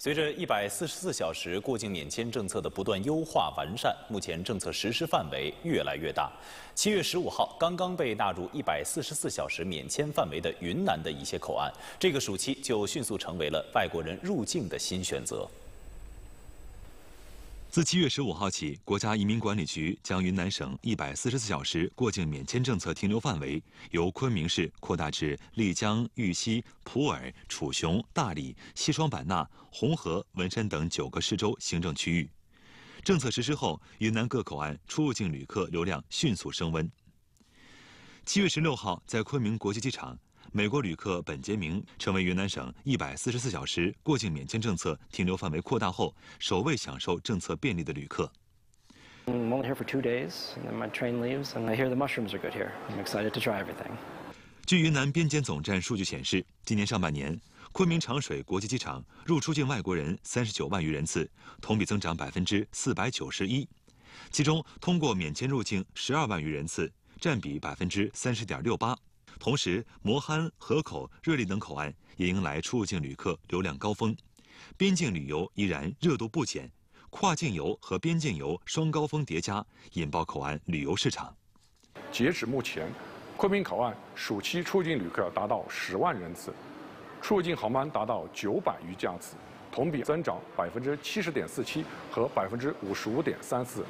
随着一百四十四小时过境免签政策的不断优化完善，目前政策实施范围越来越大。七月十五号，刚刚被纳入一百四十四小时免签范围的云南的一些口岸，这个暑期就迅速成为了外国人入境的新选择。自七月十五号起，国家移民管理局将云南省一百四十四小时过境免签政策停留范围由昆明市扩大至丽江、玉溪、普洱、楚雄、大理、西双版纳、红河、文山等九个市州行政区域。政策实施后，云南各口岸出入境旅客流量迅速升温。七月十六号，在昆明国际机场。美国旅客本杰明成为云南省一百四十四小时过境免签政策停留范围扩大后首位享受政策便利的旅客。I'm only here for two days, and then my train leaves, and I hear the mushrooms are good here. I'm excited to try everything. 据云南边检总站数据显示，今年上半年，昆明长水国际机场入出境外国人三十九万余人次，同比增长百分之四百九十一，其中通过免签入境十二万余人次，占比百分之三十点六八。同时，磨憨河口热力等口岸也迎来出入境旅客流量高峰，边境旅游依然热度不减，跨境游和边境游双高峰叠加，引爆口岸旅游市场。截止目前，昆明口岸暑期出入境旅客达到十万人次，出入境航班达到九百余架次，同比增长百分之七十点四七和百分之五十五点三四。